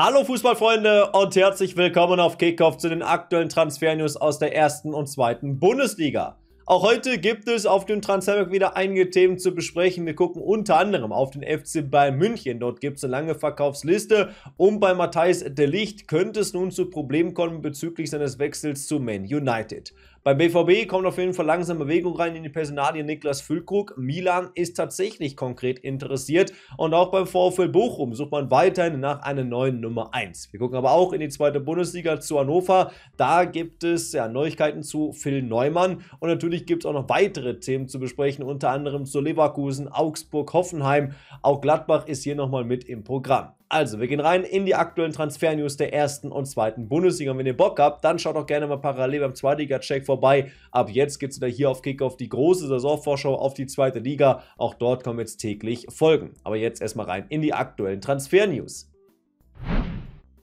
Hallo Fußballfreunde und herzlich willkommen auf Kickoff zu den aktuellen Transfer-News aus der ersten und zweiten Bundesliga. Auch heute gibt es auf dem Transfermarkt wieder einige Themen zu besprechen. Wir gucken unter anderem auf den FC Bayern München. Dort gibt es eine lange Verkaufsliste und bei Matthijs de Licht könnte es nun zu Problemen kommen bezüglich seines Wechsels zu Man United. Beim BVB kommt auf jeden Fall langsam Bewegung rein in die Personalie Niklas Füllkrug. Milan ist tatsächlich konkret interessiert und auch beim VfL Bochum sucht man weiterhin nach einer neuen Nummer 1. Wir gucken aber auch in die zweite Bundesliga zu Hannover. Da gibt es ja, Neuigkeiten zu Phil Neumann und natürlich gibt es auch noch weitere Themen zu besprechen, unter anderem zu Leverkusen, Augsburg, Hoffenheim. Auch Gladbach ist hier nochmal mit im Programm. Also, wir gehen rein in die aktuellen Transfer-News der ersten und zweiten Bundesliga. Und wenn ihr Bock habt, dann schaut auch gerne mal parallel beim Zweitliga-Check vorbei. Ab jetzt gibt es wieder hier auf Kickoff die große Saisonvorschau auf die zweite Liga. Auch dort kommen jetzt täglich Folgen. Aber jetzt erstmal rein in die aktuellen Transfer-News.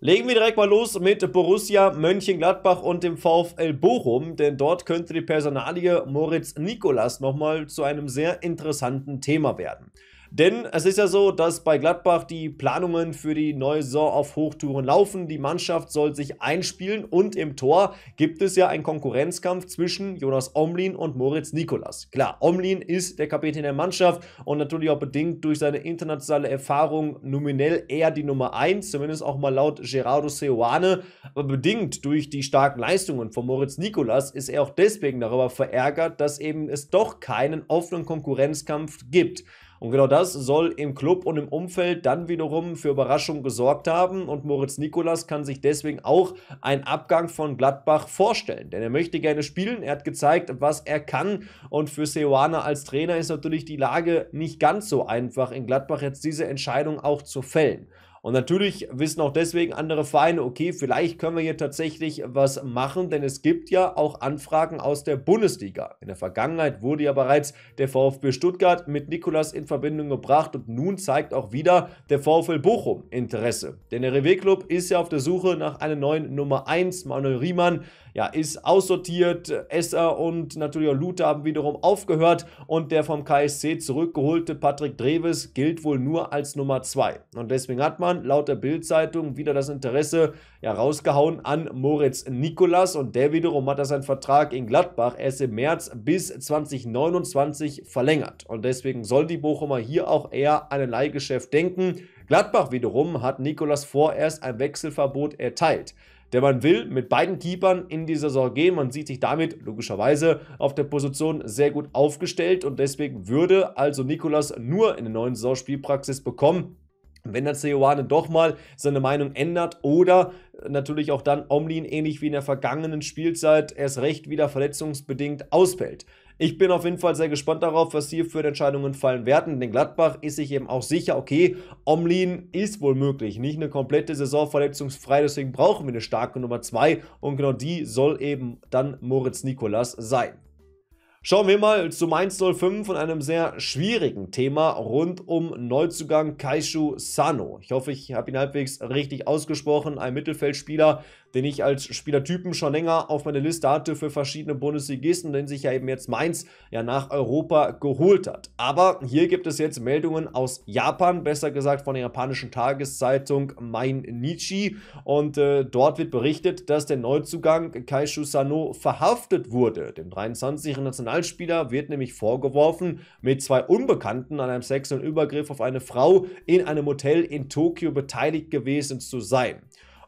Legen wir direkt mal los mit Borussia Mönchengladbach und dem VfL Bochum, denn dort könnte die Personalie Moritz Nikolas nochmal zu einem sehr interessanten Thema werden. Denn es ist ja so, dass bei Gladbach die Planungen für die neue Saison auf Hochtouren laufen. Die Mannschaft soll sich einspielen und im Tor gibt es ja einen Konkurrenzkampf zwischen Jonas Omlin und Moritz Nikolas. Klar, Omlin ist der Kapitän der Mannschaft und natürlich auch bedingt durch seine internationale Erfahrung nominell eher die Nummer 1, zumindest auch mal laut Gerardo Seoane. Aber bedingt durch die starken Leistungen von Moritz Nikolas ist er auch deswegen darüber verärgert, dass eben es doch keinen offenen Konkurrenzkampf gibt. Und genau das soll im Club und im Umfeld dann wiederum für Überraschung gesorgt haben. Und Moritz Nikolas kann sich deswegen auch einen Abgang von Gladbach vorstellen. Denn er möchte gerne spielen. Er hat gezeigt, was er kann. Und für Seoane als Trainer ist natürlich die Lage nicht ganz so einfach in Gladbach jetzt diese Entscheidung auch zu fällen. Und natürlich wissen auch deswegen andere Vereine, okay, vielleicht können wir hier tatsächlich was machen, denn es gibt ja auch Anfragen aus der Bundesliga. In der Vergangenheit wurde ja bereits der VfB Stuttgart mit Nikolas in Verbindung gebracht und nun zeigt auch wieder der VfL Bochum Interesse. Denn der Rewe-Club ist ja auf der Suche nach einer neuen Nummer 1. Manuel Riemann ja, ist aussortiert. Esser und natürlich auch Luther haben wiederum aufgehört und der vom KSC zurückgeholte Patrick Dreves gilt wohl nur als Nummer 2. Und deswegen hat man Hoffmann laut der Bild-Zeitung wieder das Interesse ja, rausgehauen an Moritz Nikolas und der wiederum hat da seinen Vertrag in Gladbach erst im März bis 2029 verlängert. Und deswegen soll die Bochumer hier auch eher an ein Leihgeschäft denken. Gladbach wiederum hat Nikolas vorerst ein Wechselverbot erteilt. Denn man will mit beiden Keepern in die Saison gehen. Man sieht sich damit logischerweise auf der Position sehr gut aufgestellt und deswegen würde also Nikolas nur in der neuen Saisonspielpraxis bekommen wenn der Ceoane doch mal seine Meinung ändert oder natürlich auch dann Omlin ähnlich wie in der vergangenen Spielzeit erst recht wieder verletzungsbedingt ausfällt. Ich bin auf jeden Fall sehr gespannt darauf, was hier für Entscheidungen fallen werden. Denn Gladbach ist sich eben auch sicher, okay, Omlin ist wohl möglich. Nicht eine komplette Saison verletzungsfrei, deswegen brauchen wir eine starke Nummer 2. Und genau die soll eben dann Moritz Nikolas sein. Schauen wir mal zu Mainz 05 und einem sehr schwierigen Thema rund um Neuzugang Kaishu Sano. Ich hoffe, ich habe ihn halbwegs richtig ausgesprochen. Ein Mittelfeldspieler den ich als Spielertypen schon länger auf meiner Liste hatte für verschiedene Bundesligisten, den sich ja eben jetzt Mainz ja nach Europa geholt hat. Aber hier gibt es jetzt Meldungen aus Japan, besser gesagt von der japanischen Tageszeitung Mainichi und äh, dort wird berichtet, dass der Neuzugang Kaishu Sano verhaftet wurde. Dem 23-jährigen Nationalspieler wird nämlich vorgeworfen, mit zwei Unbekannten an einem sexuellen Übergriff auf eine Frau in einem Hotel in Tokio beteiligt gewesen zu sein.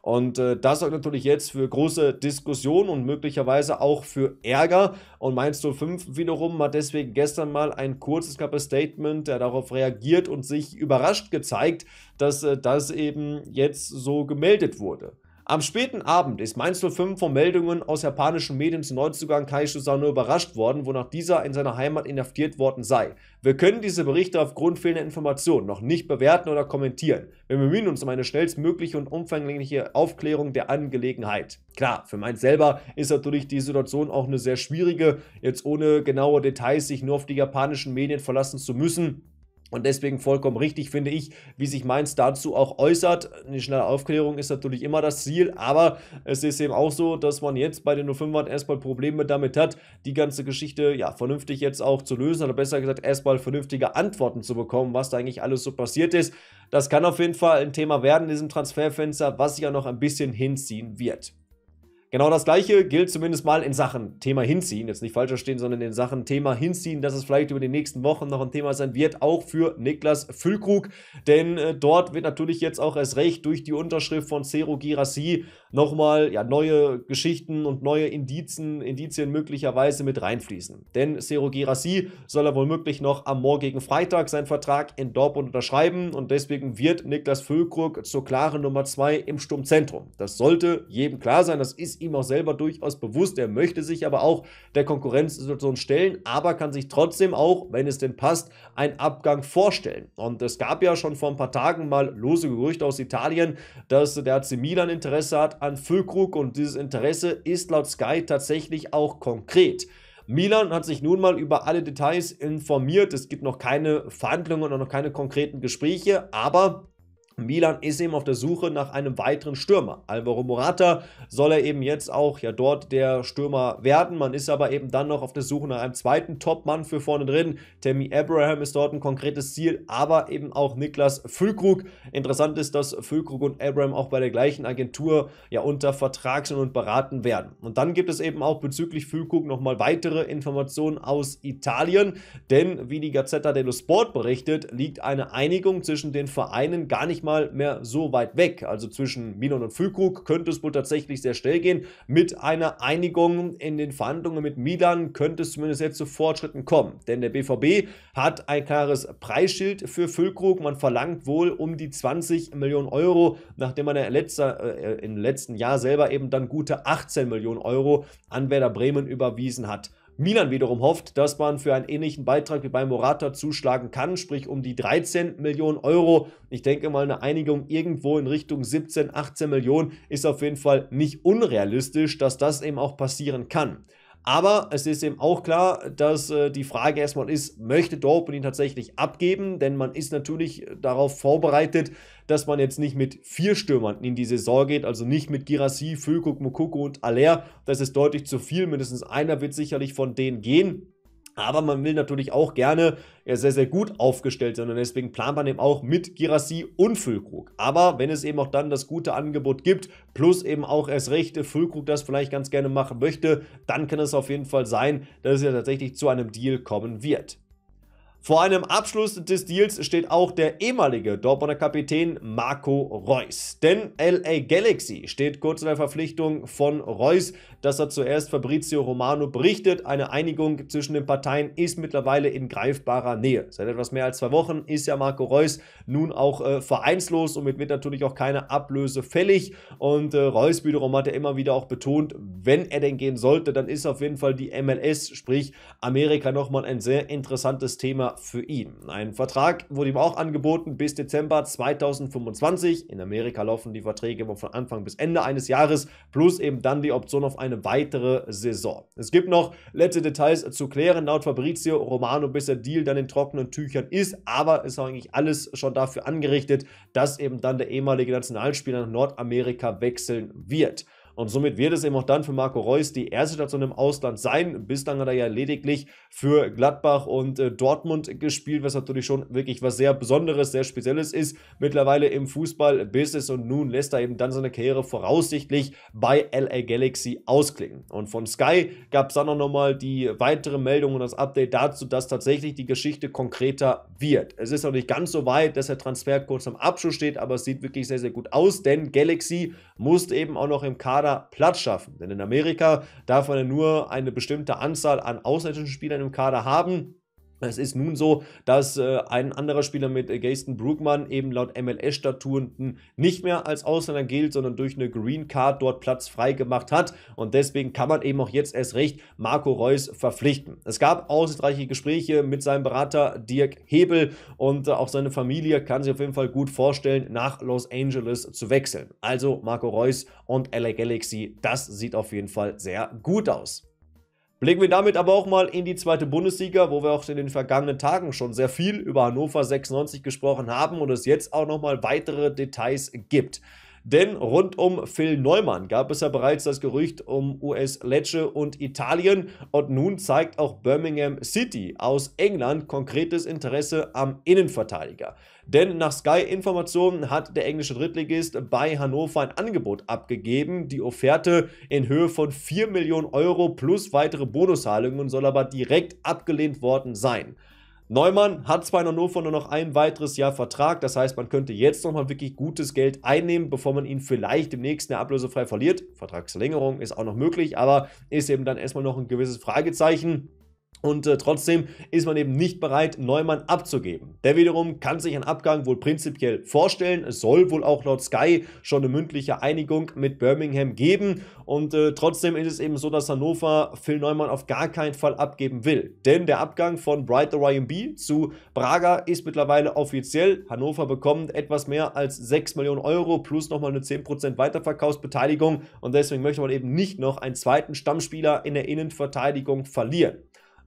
Und äh, das sorgt natürlich jetzt für große Diskussionen und möglicherweise auch für Ärger. Und Mainz 05 wiederum hat deswegen gestern mal ein kurzes, knappes Statement der darauf reagiert und sich überrascht gezeigt, dass äh, das eben jetzt so gemeldet wurde. Am späten Abend ist Mainz 05 von Meldungen aus japanischen Medien zum Neuzugang Kai Susano überrascht worden, wonach dieser in seiner Heimat inhaftiert worden sei. Wir können diese Berichte aufgrund fehlender Informationen noch nicht bewerten oder kommentieren. Wir bemühen uns um eine schnellstmögliche und umfängliche Aufklärung der Angelegenheit. Klar, für Mainz selber ist natürlich die Situation auch eine sehr schwierige, jetzt ohne genaue Details sich nur auf die japanischen Medien verlassen zu müssen. Und deswegen vollkommen richtig finde ich, wie sich Mainz dazu auch äußert. Eine schnelle Aufklärung ist natürlich immer das Ziel, aber es ist eben auch so, dass man jetzt bei den 05ern erstmal Probleme damit hat, die ganze Geschichte ja vernünftig jetzt auch zu lösen oder besser gesagt erstmal vernünftige Antworten zu bekommen, was da eigentlich alles so passiert ist. Das kann auf jeden Fall ein Thema werden in diesem Transferfenster, was sich ja noch ein bisschen hinziehen wird. Genau das gleiche gilt zumindest mal in Sachen Thema Hinziehen. Jetzt nicht falsch verstehen, sondern in Sachen Thema Hinziehen, dass es vielleicht über die nächsten Wochen noch ein Thema sein wird, auch für Niklas Füllkrug. Denn äh, dort wird natürlich jetzt auch erst recht durch die Unterschrift von Cero Girassi nochmal ja, neue Geschichten und neue Indizen, Indizien möglicherweise mit reinfließen. Denn Cero Girassi soll er womöglich noch am morgigen Freitag seinen Vertrag in Dortmund unterschreiben und deswegen wird Niklas Füllkrug zur klaren Nummer 2 im Sturmzentrum. Das sollte jedem klar sein. Das ist ihm auch selber durchaus bewusst. Er möchte sich aber auch der Konkurrenzsituation stellen, aber kann sich trotzdem auch, wenn es denn passt, einen Abgang vorstellen. Und es gab ja schon vor ein paar Tagen mal lose Gerüchte aus Italien, dass der AC Milan Interesse hat an Füllkrug und dieses Interesse ist laut Sky tatsächlich auch konkret. Milan hat sich nun mal über alle Details informiert. Es gibt noch keine Verhandlungen und noch keine konkreten Gespräche, aber Milan ist eben auf der Suche nach einem weiteren Stürmer. Alvaro Morata soll er eben jetzt auch ja dort der Stürmer werden. Man ist aber eben dann noch auf der Suche nach einem zweiten Topmann für vorne drin. Tammy Abraham ist dort ein konkretes Ziel, aber eben auch Niklas Füllkrug. Interessant ist, dass Füllkrug und Abraham auch bei der gleichen Agentur ja unter Vertrag sind und beraten werden. Und dann gibt es eben auch bezüglich Füllkrug nochmal weitere Informationen aus Italien, denn wie die Gazzetta dello Sport berichtet, liegt eine Einigung zwischen den Vereinen gar nicht mal mal mehr so weit weg. Also zwischen Milan und Füllkrug könnte es wohl tatsächlich sehr schnell gehen. Mit einer Einigung in den Verhandlungen mit Milan könnte es zumindest jetzt zu Fortschritten kommen. Denn der BVB hat ein klares Preisschild für Füllkrug. Man verlangt wohl um die 20 Millionen Euro, nachdem man ja letzter, äh, im letzten Jahr selber eben dann gute 18 Millionen Euro an Werder Bremen überwiesen hat. Milan wiederum hofft, dass man für einen ähnlichen Beitrag wie bei Morata zuschlagen kann, sprich um die 13 Millionen Euro. Ich denke mal, eine Einigung irgendwo in Richtung 17, 18 Millionen ist auf jeden Fall nicht unrealistisch, dass das eben auch passieren kann. Aber es ist eben auch klar, dass äh, die Frage erstmal ist, möchte Dortmund ihn tatsächlich abgeben? Denn man ist natürlich darauf vorbereitet, dass man jetzt nicht mit vier Stürmern in die Saison geht, also nicht mit Girassi, Füllkrug, Mukoko und Aller. Das ist deutlich zu viel. Mindestens einer wird sicherlich von denen gehen. Aber man will natürlich auch gerne ja, sehr, sehr gut aufgestellt sein und deswegen plant man eben auch mit Girassi und Füllkrug. Aber wenn es eben auch dann das gute Angebot gibt, plus eben auch erst recht Füllkrug das vielleicht ganz gerne machen möchte, dann kann es auf jeden Fall sein, dass es ja tatsächlich zu einem Deal kommen wird. Vor einem Abschluss des Deals steht auch der ehemalige Dortmunder Kapitän Marco Reus. Denn LA Galaxy steht kurz in der Verpflichtung von Reus, dass er zuerst Fabrizio Romano berichtet. Eine Einigung zwischen den Parteien ist mittlerweile in greifbarer Nähe. Seit etwas mehr als zwei Wochen ist ja Marco Reus nun auch äh, vereinslos und mit wird natürlich auch keine Ablöse fällig. Und äh, Reus wiederum hat er immer wieder auch betont, wenn er denn gehen sollte, dann ist auf jeden Fall die MLS, sprich Amerika, nochmal ein sehr interessantes Thema Gegner für ihn. Ein Vertrag wurde ihm auch angeboten bis Dezember 2025. In Amerika laufen die Verträge immer von Anfang bis Ende eines Jahres, plus eben dann die Option auf eine weitere Saison. Es gibt noch letzte Details zu klären, laut Fabrizio Romano, bis der Deal dann in trockenen Tüchern ist, aber es ist eigentlich alles schon dafür angerichtet, dass eben dann der ehemalige Nationalspieler nach Nordamerika wechseln wird. Und somit wird es eben auch dann für Marco Reus die erste Station im Ausland sein. Bislang hat er ja lediglich für Gladbach und äh, Dortmund gespielt, was natürlich schon wirklich was sehr Besonderes, sehr Spezielles ist. Mittlerweile im Fußball-Business und nun lässt er eben dann seine Karriere voraussichtlich bei LA Galaxy ausklingen. Und von Sky gab es dann auch nochmal die weitere Meldung und das Update dazu, dass tatsächlich die Geschichte konkreter wird. Es ist noch nicht ganz so weit, dass der Transfer kurz am Abschluss steht, aber es sieht wirklich sehr, sehr gut aus, denn Galaxy musste eben auch noch im Kader Kader Platz schaffen. Denn in Amerika darf man ja nur eine bestimmte Anzahl an ausländischen Spielern im Kader haben. Es ist nun so, dass äh, ein anderer Spieler mit äh, Gaston Brookman eben laut MLS-Statuten nicht mehr als Ausländer gilt, sondern durch eine Green Card dort Platz frei gemacht hat. Und deswegen kann man eben auch jetzt erst recht Marco Reus verpflichten. Es gab aussichtsreiche Gespräche mit seinem Berater Dirk Hebel und äh, auch seine Familie kann sich auf jeden Fall gut vorstellen, nach Los Angeles zu wechseln. Also Marco Reus und LA Galaxy, das sieht auf jeden Fall sehr gut aus. Blicken wir damit aber auch mal in die zweite Bundesliga, wo wir auch in den vergangenen Tagen schon sehr viel über Hannover 96 gesprochen haben und es jetzt auch nochmal weitere Details gibt. Denn rund um Phil Neumann gab es ja bereits das Gerücht um US Lecce und Italien. Und nun zeigt auch Birmingham City aus England konkretes Interesse am Innenverteidiger. Denn nach Sky-Informationen hat der englische Drittligist bei Hannover ein Angebot abgegeben. Die Offerte in Höhe von 4 Millionen Euro plus weitere Bonuszahlungen soll aber direkt abgelehnt worden sein. Neumann hat bei Hannover nur noch ein weiteres Jahr Vertrag. Das heißt, man könnte jetzt nochmal wirklich gutes Geld einnehmen, bevor man ihn vielleicht im nächsten Jahr ablösefrei verliert. Vertragsverlängerung ist auch noch möglich, aber ist eben dann erstmal noch ein gewisses Fragezeichen. Und äh, trotzdem ist man eben nicht bereit, Neumann abzugeben. Der wiederum kann sich einen Abgang wohl prinzipiell vorstellen. Es soll wohl auch laut Sky schon eine mündliche Einigung mit Birmingham geben. Und äh, trotzdem ist es eben so, dass Hannover Phil Neumann auf gar keinen Fall abgeben will. Denn der Abgang von Bright Orion B zu Braga ist mittlerweile offiziell. Hannover bekommt etwas mehr als 6 Millionen Euro plus nochmal eine 10% Weiterverkaufsbeteiligung. Und deswegen möchte man eben nicht noch einen zweiten Stammspieler in der Innenverteidigung verlieren.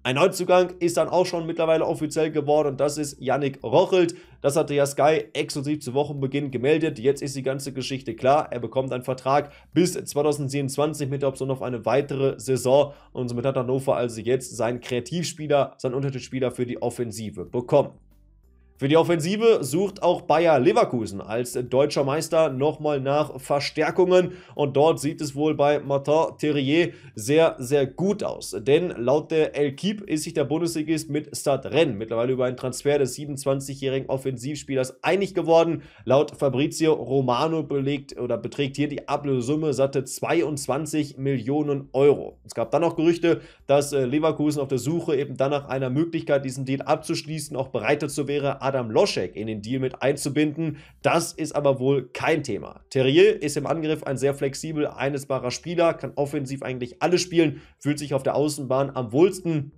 Ein Neuzugang ist dann auch schon mittlerweile offiziell geworden und das ist Yannick Rochelt. Das hatte ja Sky exklusiv zu Wochenbeginn gemeldet. Jetzt ist die ganze Geschichte klar. Er bekommt einen Vertrag bis 2027 mit der Option auf eine weitere Saison und somit hat Hannover also jetzt seinen Kreativspieler, seinen Unterschiedsspieler für die Offensive bekommen. Für die Offensive sucht auch Bayer Leverkusen als deutscher Meister nochmal nach Verstärkungen und dort sieht es wohl bei Martin Terrier sehr, sehr gut aus. Denn laut der El Kip ist sich der Bundesligist mit Stad Rennes mittlerweile über einen Transfer des 27-jährigen Offensivspielers einig geworden. Laut Fabrizio Romano belegt oder beträgt hier die Ablösesumme satte 22 Millionen Euro. Es gab dann noch Gerüchte, dass äh, Leverkusen auf der Suche eben dann nach einer Möglichkeit, diesen Deal abzuschließen, auch bereit dazu wäre, Adam Loschek in den Deal mit einzubinden. Das ist aber wohl kein Thema. Terrier ist im Angriff ein sehr flexibel einsetzbarer Spieler, kann offensiv eigentlich alles spielen, fühlt sich auf der Außenbahn am wohlsten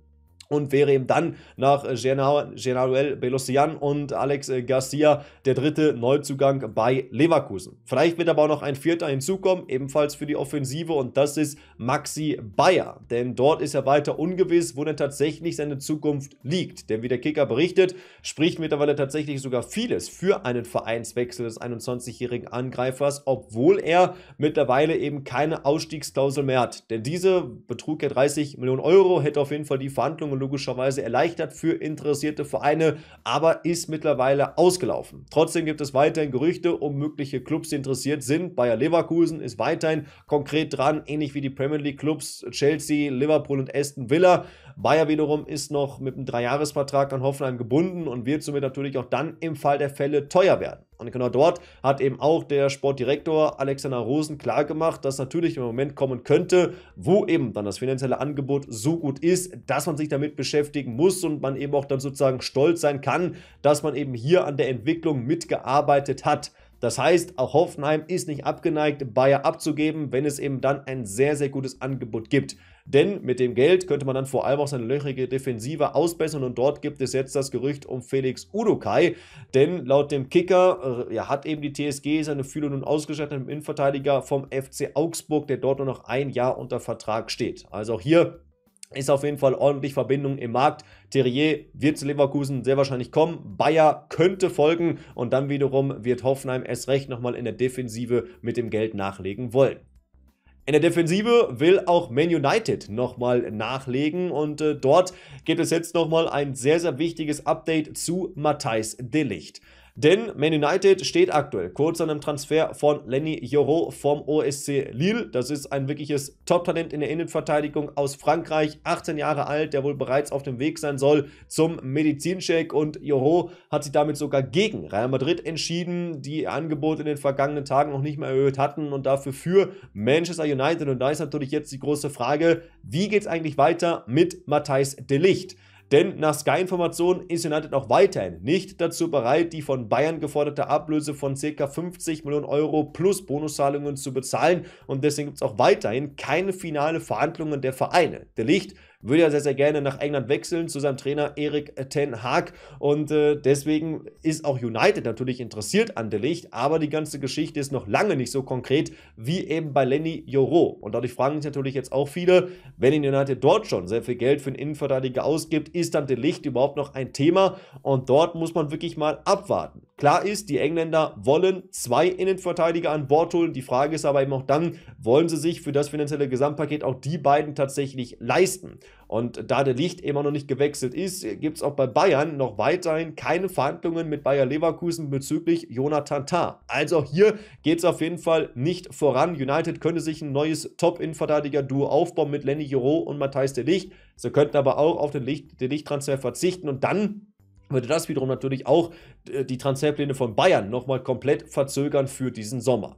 und wäre eben dann nach äh, Genaruel Belosian und Alex äh, Garcia der dritte Neuzugang bei Leverkusen. Vielleicht wird aber auch noch ein vierter hinzukommen, ebenfalls für die Offensive und das ist Maxi Bayer. Denn dort ist er weiter ungewiss, wo denn tatsächlich seine Zukunft liegt. Denn wie der Kicker berichtet, spricht mittlerweile tatsächlich sogar vieles für einen Vereinswechsel des 21-jährigen Angreifers, obwohl er mittlerweile eben keine Ausstiegsklausel mehr hat. Denn diese betrug ja 30 Millionen Euro, hätte auf jeden Fall die Verhandlungen Finanzierung logischerweise erleichtert für interessierte Vereine, aber ist mittlerweile ausgelaufen. Trotzdem gibt es weiterhin Gerüchte um mögliche Clubs, die interessiert sind. Bayer Leverkusen ist weiterhin konkret dran, ähnlich wie die Premier League Clubs Chelsea, Liverpool und Aston Villa. Bayer wiederum ist noch mit einem Dreijahresvertrag an Hoffenheim gebunden und wird somit natürlich auch dann im Fall der Fälle teuer werden. Und genau dort hat eben auch der Sportdirektor Alexander Rosen klargemacht, dass natürlich im Moment kommen könnte, wo eben dann das finanzielle Angebot so gut ist, dass man sich damit beschäftigen muss und man eben auch dann sozusagen stolz sein kann, dass man eben hier an der Entwicklung mitgearbeitet hat. Das heißt, auch Hoffenheim ist nicht abgeneigt, Bayer abzugeben, wenn es eben dann ein sehr, sehr gutes Angebot gibt. Denn mit dem Geld könnte man dann vor allem auch seine löchrige Defensive ausbessern und dort gibt es jetzt das Gerücht um Felix Udokai. Denn laut dem Kicker äh, ja, hat eben die TSG seine Fühle nun ausgestattet mit dem Innenverteidiger vom FC Augsburg, der dort nur noch ein Jahr unter Vertrag steht. Also auch hier ist auf jeden Fall ordentlich Verbindung im Markt. Terrier wird zu Leverkusen sehr wahrscheinlich kommen. Bayer könnte folgen und dann wiederum wird Hoffenheim erst recht nochmal in der Defensive mit dem Geld nachlegen wollen. In der Defensive will auch Man United nochmal nachlegen und äh, dort gibt es jetzt nochmal ein sehr, sehr wichtiges Update zu Matthijs Dillicht. Denn Man United steht aktuell kurz an einem Transfer von Lenny Joro vom OSC Lille. Das ist ein wirkliches Top-Talent in der Innenverteidigung aus Frankreich, 18 Jahre alt, der wohl bereits auf dem Weg sein soll zum Medizincheck. Und Joro hat sich damit sogar gegen Real Madrid entschieden, die ihr Angebot in den vergangenen Tagen noch nicht mehr erhöht hatten und dafür für Manchester United. Und da ist natürlich jetzt die große Frage, wie geht es eigentlich weiter mit Matthijs de Licht? Denn nach Sky-Informationen ist United auch weiterhin nicht dazu bereit, die von Bayern geforderte Ablöse von ca. 50 Millionen Euro plus Bonuszahlungen zu bezahlen. Und deswegen gibt es auch weiterhin keine finale Verhandlungen der Vereine. Der Licht würde ja sehr, sehr gerne nach England wechseln zu seinem Trainer Erik Ten Haag. Und äh, deswegen ist auch United natürlich interessiert an der Licht, aber die ganze Geschichte ist noch lange nicht so konkret wie eben bei Lenny Joro. Und dadurch fragen sich natürlich jetzt auch viele, wenn in United dort schon sehr viel Geld für einen Innenverteidiger ausgibt, ist dann der Licht überhaupt noch ein Thema und dort muss man wirklich mal abwarten. Klar ist, die Engländer wollen zwei Innenverteidiger an Bord holen. Die Frage ist aber eben auch dann, wollen sie sich für das finanzielle Gesamtpaket auch die beiden tatsächlich leisten? Und da der Licht immer noch nicht gewechselt ist, gibt es auch bei Bayern noch weiterhin keine Verhandlungen mit Bayer Leverkusen bezüglich Jonathan Tah. Also auch hier geht es auf jeden Fall nicht voran. United könnte sich ein neues Top-Innenverteidiger-Duo aufbauen mit Lenny Giro und Matthijs de Licht. Sie könnten aber auch auf den Licht-Transfer verzichten und dann würde das wiederum natürlich auch äh, die Transferpläne von Bayern nochmal komplett verzögern für diesen Sommer.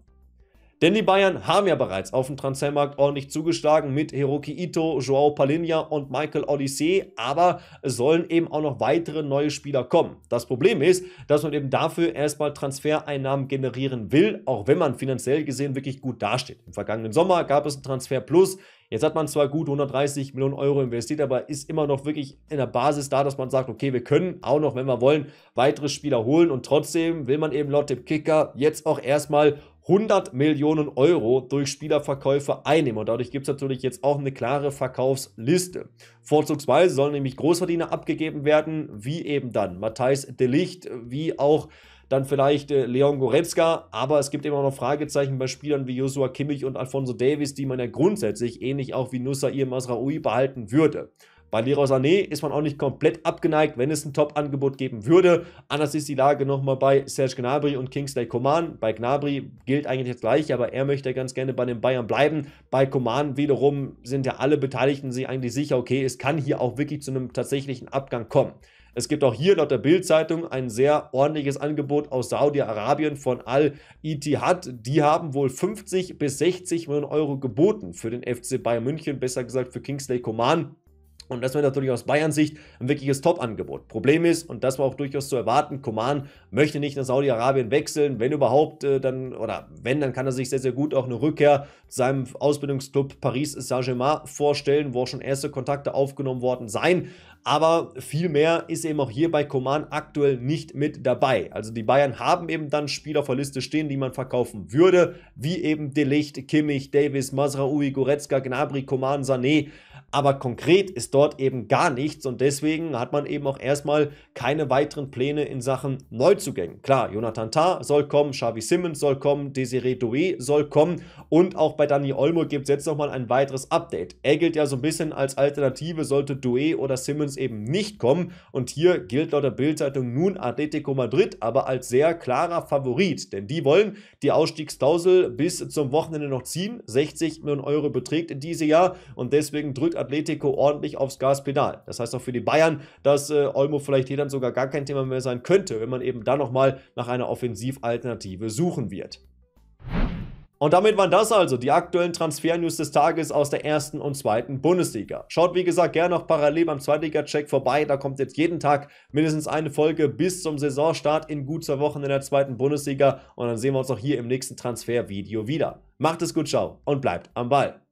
Denn die Bayern haben ja bereits auf dem Transfermarkt ordentlich zugeschlagen mit Hiroki Ito, Joao Palinha und Michael Odyssey, aber es sollen eben auch noch weitere neue Spieler kommen. Das Problem ist, dass man eben dafür erstmal Transfereinnahmen generieren will, auch wenn man finanziell gesehen wirklich gut dasteht. Im vergangenen Sommer gab es einen Transfer Plus, Jetzt hat man zwar gut 130 Millionen Euro investiert, aber ist immer noch wirklich in der Basis da, dass man sagt, okay, wir können auch noch, wenn wir wollen, weitere Spieler holen und trotzdem will man eben laut dem Kicker jetzt auch erstmal 100 Millionen Euro durch Spielerverkäufe einnehmen. Und dadurch gibt es natürlich jetzt auch eine klare Verkaufsliste. Vorzugsweise sollen nämlich Großverdiener abgegeben werden, wie eben dann Matthijs de Licht, wie auch dann vielleicht äh, Leon Goretzka, aber es gibt immer noch Fragezeichen bei Spielern wie Joshua Kimmich und Alfonso Davis, die man ja grundsätzlich ähnlich auch wie Nussair Masraoui behalten würde. Bei Leroy Sané ist man auch nicht komplett abgeneigt, wenn es ein Top-Angebot geben würde. Anders ist die Lage nochmal bei Serge Gnabry und Kingsley Coman. Bei Gnabry gilt eigentlich das Gleiche, aber er möchte ganz gerne bei den Bayern bleiben. Bei Coman wiederum sind ja alle Beteiligten sich eigentlich sicher, okay, es kann hier auch wirklich zu einem tatsächlichen Abgang kommen. Es gibt auch hier laut der Bild-Zeitung ein sehr ordentliches Angebot aus Saudi-Arabien von al itihad Die haben wohl 50 bis 60 Millionen Euro geboten für den FC Bayern München, besser gesagt für Kingsley Coman. Und das wäre natürlich aus Bayern Sicht ein wirkliches Top-Angebot. Problem ist, und das war auch durchaus zu erwarten, Koman möchte nicht nach Saudi-Arabien wechseln. Wenn überhaupt, äh, dann, oder wenn, dann kann er sich sehr, sehr gut auch eine Rückkehr zu seinem Ausbildungsclub Paris Saint-Germain vorstellen, wo auch schon erste Kontakte aufgenommen worden seien. Aber viel mehr ist eben auch hier bei Coman aktuell nicht mit dabei. Also die Bayern haben eben dann Spieler auf der Liste stehen, die man verkaufen würde, wie eben Delicht, Kimmich, Davis, Masraoui, Goretzka, Gnabry, Coman, Sané. Aber konkret ist dort eben gar nichts und deswegen hat man eben auch erstmal keine weiteren Pläne in Sachen Neuzugängen. Klar, Jonathan Tah soll kommen, Xavi Simmons soll kommen, Desiree Doué soll kommen und auch bei Dani Olmo gibt es jetzt nochmal ein weiteres Update. Er gilt ja so ein bisschen als Alternative, sollte Doué oder Simmons eben nicht kommen. Und hier gilt laut der Bildzeitung nun Atletico Madrid, aber als sehr klarer Favorit, denn die wollen die Ausstiegsklausel bis zum Wochenende noch ziehen. 60 Millionen Euro beträgt in diesem Jahr und deswegen drückt Atletico ordentlich aufs Gaspedal. Das heißt auch für die Bayern, dass äh, Olmo vielleicht hier dann sogar gar kein Thema mehr sein könnte, wenn man eben da nochmal nach einer Offensivalternative suchen wird. Und damit waren das also die aktuellen Transfer-News des Tages aus der ersten und zweiten Bundesliga. Schaut wie gesagt gerne noch parallel beim Zweitliga-Check vorbei. Da kommt jetzt jeden Tag mindestens eine Folge bis zum Saisonstart in gut zwei Wochen in der zweiten Bundesliga. Und dann sehen wir uns auch hier im nächsten Transfer-Video wieder. Macht es gut, ciao und bleibt am Ball.